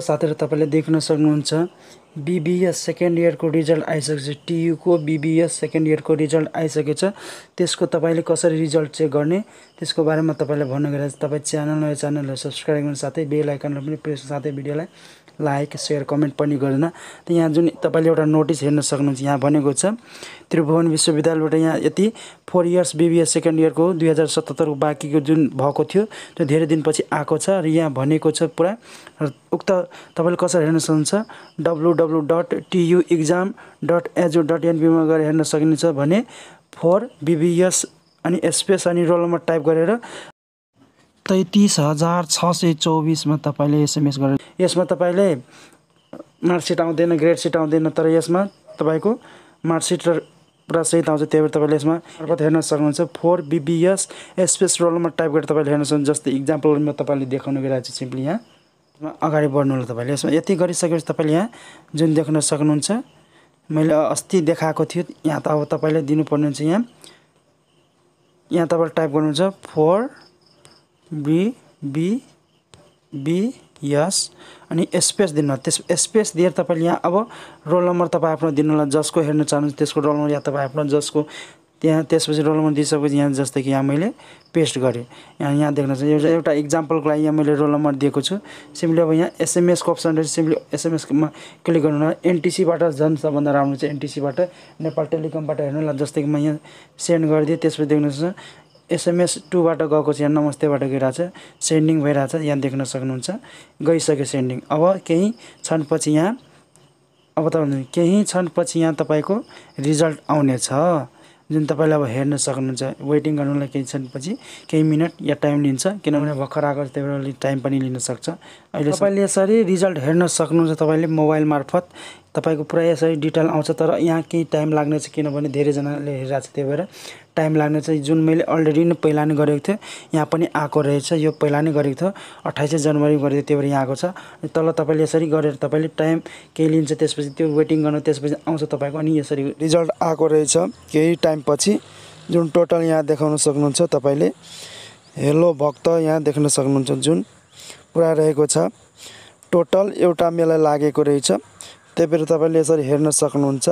र तपाईँले देख्न सक्नुहुन्छ बिबिएस सेकेन्ड इयरको रिजल्ट आइसकेको छ टियुको बिबिएस सेकेन्ड इयरको रिजल्ट आइसकेको छ त्यसको तपाईँले कसरी रिजल्ट चेक गर्ने त्यसको बारेमा तपाईँलाई भन्नु गएर तपाईँ च्यानल नयाँ च्यानललाई सब्सक्राइब गर्नु साथै बेल आइकनलाई पनि प्रेस साथै भिडियोलाई लाइक सेयर कमेन्ट पनि गरेन त यहाँ जुन तपाईँले एउटा नोटिस हेर्न सक्नुहुन्छ यहाँ भनेको छ त्रिभुवन विश्वविद्यालयबाट यहाँ यति फोर इयर्स बिबिएस सेकेन्ड इयरको दुई हजार सतहत्तरको बाँकीको जुन भएको थियो त्यो धेरै दिनपछि आएको छ र यहाँ भनेको छ पुरा उक्त तपाईँले कसरी हेर्न सक्नुहुन्छ W W dot TU exam dot edu dot एनपीमा गएर हेर्न सकिनेछ भने फोर बिबिएस अनि स्पेस अनि रोल नम्बर टाइप गरेर तैतिस हजार छ सय चौबिसमा तपाईँले एसएमएस गरेर यसमा तपाईँले मार्कसिट आउँदैन ग्रेड सिट आउँदैन तर यसमा तपाईँको मार्कसिट र पुरा सहित आउँछ त्यही भएर तपाईँले यसमा मार्फत हेर्न सक्नुहुन्छ four BBS space number type गरेर तपाईँले हेर्न सक्नुहुन्छ जस्तै म तपाईँले देखाउनु गइरहेको छु सिम्पली यहाँ अगाडि बढ्नु होला तपाईँले यसमा यति गरिसकेपछि तपाईँले यहाँ जुन देख्न सक्नुहुन्छ मैले अस्ति देखाएको थियो यहाँ त अब तपाईँले दिनुपर्ने हुन्छ यहाँ यहाँ तपाईँले टाइप गर्नुहुन्छ four B B B S अनि स्पेस दिनु त्यस स्पेस दिएर तपाईँले यहाँ अब रोल नम्बर तपाईँ आफ्नो दिनुहोला जसको हेर्न चाहनुहुन्छ त्यसको रोल नम्बर या तपाईँ आफ्नो जसको त्यहाँ त्यसपछि रोल नम्बर दिइसकेपछि यहाँ जस्तै कि यहाँ मैले पेस्ट गरेँ यहाँ यहाँ देख्न सक्छु एउटा एउटा इक्जाम्पलको लागि यहाँ मैले रोल नम्बर दिएको छु सिम्पली अब यहाँ एसएमएसको अप्सन रहेछ सिम्पली एसएमएसमा क्लिक गर्नु होला एनटिसीबाट झन् सबभन्दा राम्रो चाहिँ एनटिसीबाट नेपाल टेलिकमबाट हेर्नु जस्तै कि म यहाँ सेन्ड गरिदिएँ त्यसपछि सक्छु एसएमएस टूबाट गएको छ यहाँ नमस्तेबाट गइरहेछ सेन्डिङ भइरहेछ यहाँ देख्न सक्नुहुन्छ गइसक्यो सेन्डिङ अब केही क्षणपछि यहाँ अब तपाईँ केही क्षणपछि यहाँ तपाईँको रिजल्ट आउनेछ जुन तपाईँले अब हेर्न सक्नुहुन्छ वेटिङ गर्नुलाई केही क्षण केही मिनट या टाइम लिन्छ किनभने भर्खर आएको त्यही टाइम पनि लिन सक्छ अहिले तपाईँले यसरी रिजल्ट हेर्न सक्नुहुन्छ तपाईँले मोबाइल मार्फत तपाईँको पुरा यसरी डिटेल आउँछ तर यहाँ केही टाइम लाग्ने लाग्नेछ किनभने धेरैजनाले हेरिरहेको छ त्यही भएर टाइम लाग्ने लाग्नेछ जुन मैले अलरेडी नै पहिला नै गरेको थिएँ यहाँ पनि आएको रहेछ यो पहिला नै गरेको थियो अठाइसै जनवरी गरेको थियो त्यही भएर यहाँ आएको छ तल तपाईँले यसरी गरेर तपाईँले टाइम केही लिन्छ त्यसपछि त्यो वेटिङ गर्नु त्यसपछि आउँछ तपाईँको अनि यसरी रिजल्ट आएको रहेछ केही टाइमपछि जुन टोटल यहाँ देखाउन सक्नुहुन्छ तपाईँले हेलो भक्त यहाँ देख्न सक्नुहुन्छ जुन पुरा रहेको छ टोटल एउटा मेला लागेको रहेछ त्यही भएर तपाईँले यसरी हेर्न सक्नुहुन्छ